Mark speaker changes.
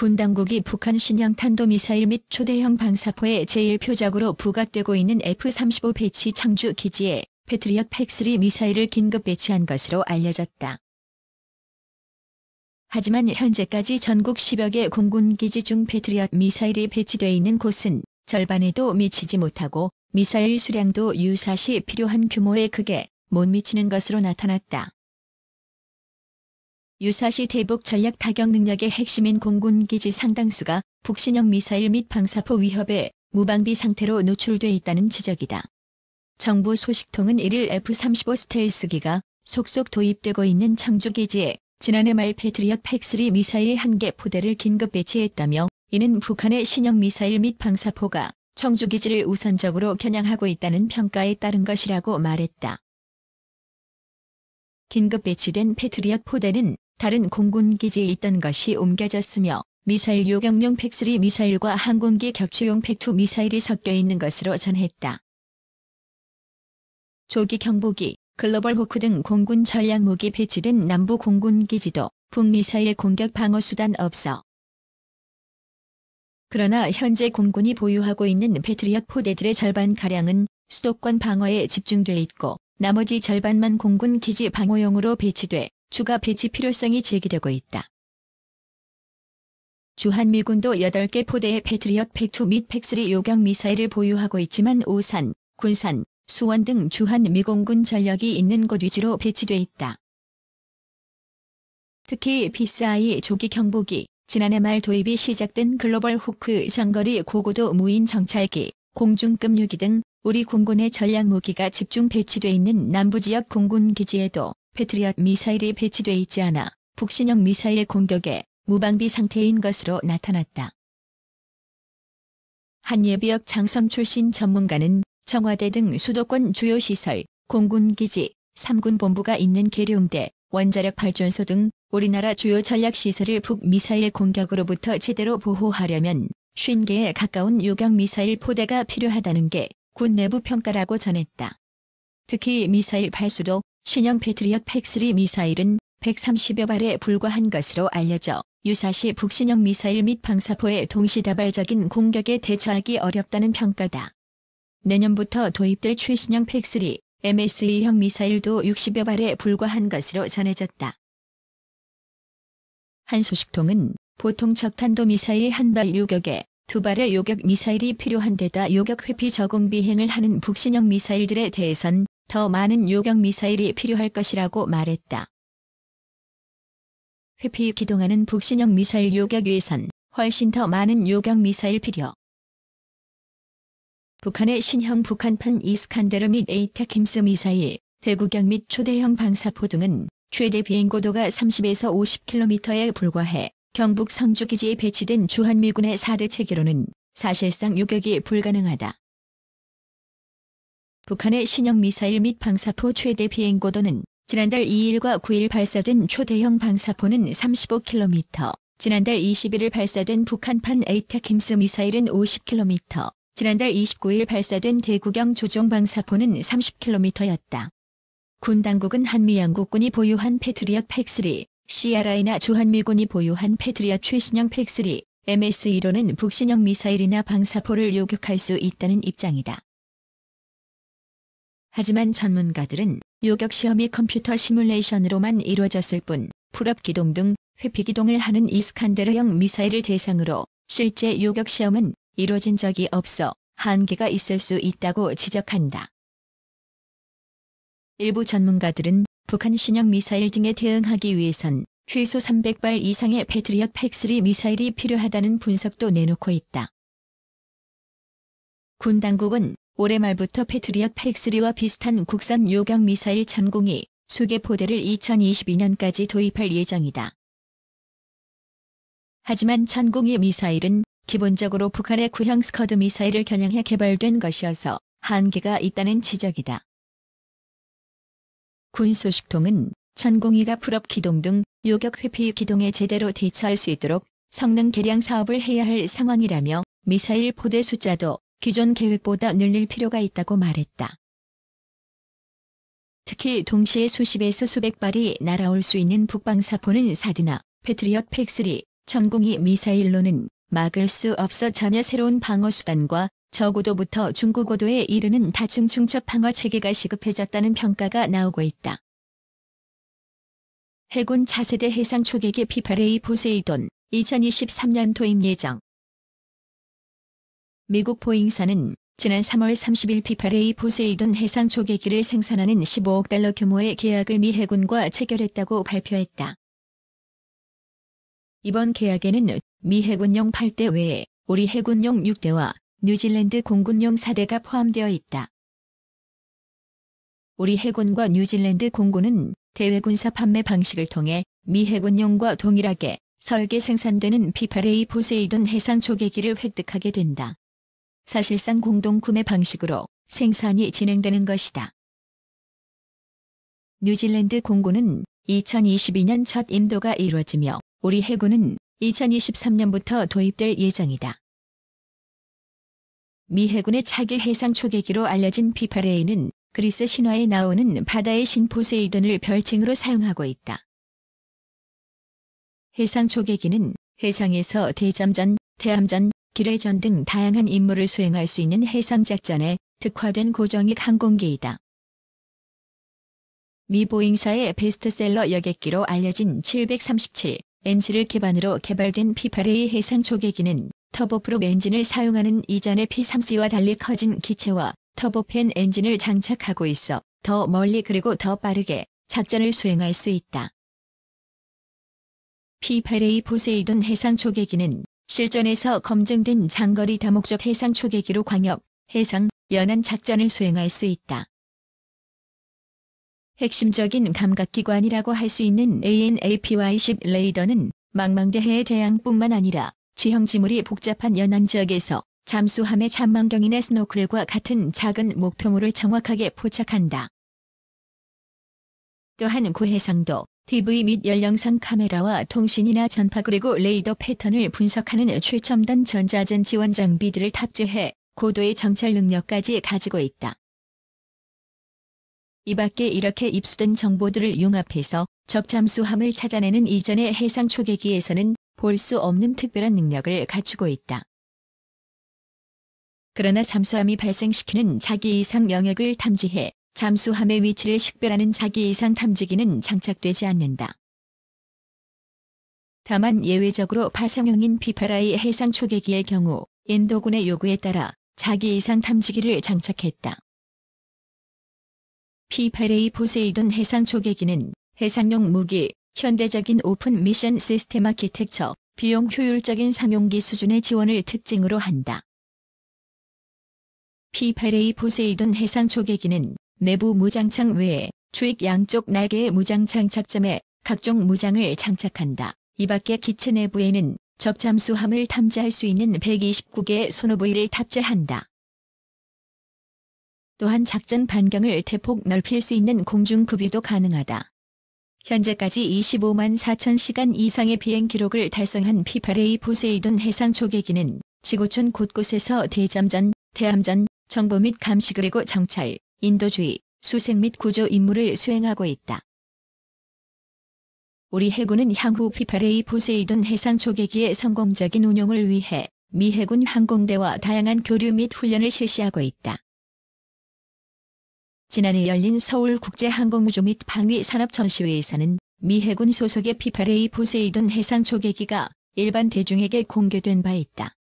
Speaker 1: 군 당국이 북한 신형 탄도미사일 및 초대형 방사포의 제1표적으로 부각되고 있는 F-35 배치 청주 기지에 패트리엇 팩3 미사일을 긴급 배치한 것으로 알려졌다. 하지만 현재까지 전국 10여 개 공군기지 중 패트리엇 미사일이 배치되어 있는 곳은 절반에도 미치지 못하고 미사일 수량도 유사시 필요한 규모에 크게 못 미치는 것으로 나타났다. 유사시 대북 전략 타격 능력의 핵심인 공군 기지 상당수가 북신형 미사일 및 방사포 위협에 무방비 상태로 노출돼 있다는 지적이다. 정부 소식통은 1일 F-35 스텔스기가 속속 도입되고 있는 청주 기지에 지난해 말 패트리엇 팩3 미사일 1개 포대를 긴급 배치했다며 이는 북한의 신형 미사일 및 방사포가 청주 기지를 우선적으로 겨냥하고 있다는 평가에 따른 것이라고 말했다. 긴급 배치된 패트리엇 포대는 다른 공군기지에 있던 것이 옮겨졌으며 미사일 요격용 팩3 미사일과 항공기 격추용 팩2 미사일이 섞여 있는 것으로 전했다. 조기 경보기, 글로벌 호크 등 공군 전략무기 배치된 남부 공군기지도 북미사일 공격 방어 수단 없어. 그러나 현재 공군이 보유하고 있는 패트리엇 포대들의 절반가량은 수도권 방어에 집중돼 있고 나머지 절반만 공군 기지 방어용으로 배치돼 추가 배치 필요성이 제기되고 있다. 주한미군도 8개 포대의 패트리엇 팩2 및 팩3 요격 미사일을 보유하고 있지만 오산, 군산, 수원 등 주한미공군 전력이 있는 곳 위주로 배치돼 있다. 특히 PSI 조기 경보기, 지난해 말 도입이 시작된 글로벌 호크 장거리 고고도 무인 정찰기, 공중급류기 등 우리 공군의 전략 무기가 집중 배치돼 있는 남부지역 공군기지에도 패트리엇 미사일이 배치돼 있지 않아 북신형 미사일 공격에 무방비 상태인 것으로 나타났다. 한예비역 장성 출신 전문가는 청와대 등 수도권 주요 시설, 공군기지, 삼군본부가 있는 계룡대, 원자력 발전소 등 우리나라 주요 전략시설을 북미사일 공격으로부터 제대로 보호하려면 50개에 가까운 유격미사일 포대가 필요하다는 게 군 내부 평가라고 전했다. 특히 미사일 발수도 신형 패트리엇 팩스리 미사일은 130여 발에 불과한 것으로 알려져 유사시 북신형 미사일 및 방사포의 동시다발적인 공격에 대처하기 어렵다는 평가다. 내년부터 도입될 최신형 팩스리 MSE형 미사일도 60여 발에 불과한 것으로 전해졌다. 한 소식통은 보통 적탄도 미사일 한 발 요격에 두 발의 요격 미사일이 필요한 데다 요격 회피 적응 비행을 하는 북신형 미사일들에 대해선 더 많은 요격 미사일이 필요할 것이라고 말했다. 회피 기동하는 북신형 미사일 요격 위에선 훨씬 더 많은 요격 미사일 필요. 북한의 신형 북한판 이스칸데르 및 에이타킴스 미사일, 대구경 및 초대형 방사포 등은 최대 비행고도가 30에서 50km에 불과해 경북 성주기지에 배치된 주한미군의 4대 체계로는 사실상 요격이 불가능하다. 북한의 신형 미사일 및 방사포 최대 비행 고도는 지난달 2일과 9일 발사된 초대형 방사포는 35km, 지난달 21일 발사된 북한판 에이타킴스 미사일은 50km, 지난달 29일 발사된 대구경 조종 방사포는 30km였다. 군 당국은 한미 양국군이 보유한 패트리엇 팩스리, CRI나 주한미군이 보유한 패트리엇 최신형 팩스리, MS-1호는 북신형 미사일이나 방사포를 요격할 수 있다는 입장이다. 하지만 전문가들은 요격 시험이 컴퓨터 시뮬레이션으로만 이루어졌을 뿐 풀업 기동 등 회피 기동을 하는 이스칸데르형 미사일을 대상으로 실제 요격 시험은 이루어진 적이 없어 한계가 있을 수 있다고 지적한다. 일부 전문가들은 북한 신형 미사일 등에 대응하기 위해선 최소 300발 이상의 패트리엇 팩3 미사일이 필요하다는 분석도 내놓고 있다. 군 당국은 올해 말부터 패트리엇 8 3리와 비슷한 국산 요격 미사일 전공이 수개포대를 2022년까지 도입할 예정이다. 하지만 전공이 미사일은 기본적으로 북한의 구형 스커드 미사일을 겨냥해 개발된 것이어서 한계가 있다는 지적이다. 군 소식통은 전공이가 풀업 기동 등 요격 회피 기동에 제대로 대처할 수 있도록 성능 개량 사업을 해야 할 상황이라며 미사일 포대 숫자도 기존 계획보다 늘릴 필요가 있다고 말했다. 특히 동시에 수십에서 수백 발이 날아올 수 있는 북방사포는 사드나 패트리엇 팩스리, 천궁이 미사일로는 막을 수 없어 전혀 새로운 방어수단과 저고도부터 중고고도에 이르는 다층 중첩 방어 체계가 시급해졌다는 평가가 나오고 있다. 해군 차세대 해상 초계기 P-8A 포세이돈 2023년 도입 예정 미국 보잉사는 지난 3월 30일 피파레이 포세이돈 해상 조개기를 생산하는 15억 달러 규모의 계약을 미 해군과 체결했다고 발표했다. 이번 계약에는 미 해군용 8대 외에 우리 해군용 6대와 뉴질랜드 공군용 4대가 포함되어 있다. 우리 해군과 뉴질랜드 공군은 대외군사 판매 방식을 통해 미 해군용과 동일하게 설계 생산되는 피파레이 포세이돈 해상 조개기를 획득하게 된다. 사실상 공동 구매 방식으로 생산이 진행되는 것이다. 뉴질랜드 공군은 2022년 첫 임도가 이루어지며 우리 해군은 2023년부터 도입될 예정이다. 미 해군의 차기 해상 초계기로 알려진 피파레이는 그리스 신화에 나오는 바다의 신 포세이돈을 별칭으로 사용하고 있다. 해상 초계기는 해상에서 대잠전, 대함전, 기뢰전 등 다양한 임무를 수행할 수 있는 해상작전에 특화된 고정익 항공기이다. 미 보잉사의 베스트셀러 여객기로 알려진 737 엔진을 기반으로 개발된 P8A 해상 초계기는 터보프롭 엔진을 사용하는 이전의 P3C와 달리 커진 기체와 터보팬 엔진을 장착하고 있어 더 멀리 그리고 더 빠르게 작전을 수행할 수 있다. P8A 포세이돈 해상 초계기는 실전에서 검증된 장거리 다목적 해상 초계기로 광역, 해상, 연안 작전을 수행할 수 있다. 핵심적인 감각기관이라고 할 수 있는 ANAPY-10 레이더는 망망대해의 대항뿐만 아니라 지형지물이 복잡한 연안 지역에서 잠수함의 잠망경인의 스노클과 같은 작은 목표물을 정확하게 포착한다. 또한 고해상도, t v 및연령상 카메라와 통신이나 전파 그리고 레이더 패턴을 분석하는 최첨단 전자전 지원 장비들을 탑재해 고도의 정찰 능력까지 가지고 있다. 이 밖에 이렇게 입수된 정보들을 융합해서 적잠수함을 찾아내는 이전의 해상 초계기에서는 볼 수 없는 특별한 능력을 갖추고 있다. 그러나 잠수함이 발생시키는 자기 이상 영역을 탐지해 잠수함의 위치를 식별하는 자기 이상 탐지기는 장착되지 않는다. 다만 예외적으로 파상형인 피파라의 해상 초계기의 경우 인도군의 요구에 따라 자기 이상 탐지기를 장착했다. P-8A 포세이돈 해상 초계기는 해상용 무기, 현대적인 오픈 미션 시스템 아키텍처, 비용 효율적인 상용기 수준의 지원을 특징으로 한다. P-8A 포세이돈 해상 초계기는 내부 무장창 외에 주익 양쪽 날개의 무장창 착점에 각종 무장을 장착한다. 이밖에 기체 내부에는 접잠수함을 탐지할 수 있는 129개의 소노브이를 탑재한다. 또한 작전 반경을 대폭 넓힐 수 있는 공중급유도 가능하다. 현재까지 25만 4천 시간 이상의 비행 기록을 달성한 P8A 포세이돈 해상 초계기는 지구촌 곳곳에서 대잠전, 대함전, 정보 및 감시 그리고 정찰, 인도주의, 수색 및 구조 임무를 수행하고 있다. 우리 해군은 향후 피파레이 포세이돈 해상 초계기의 성공적인 운용을 위해 미 해군 항공대와 다양한 교류 및 훈련을 실시하고 있다. 지난해 열린 서울 국제항공우주 및 방위 산업 전시회에서는 미 해군 소속의 피파레이 포세이돈 해상 초계기가 일반 대중에게 공개된 바 있다.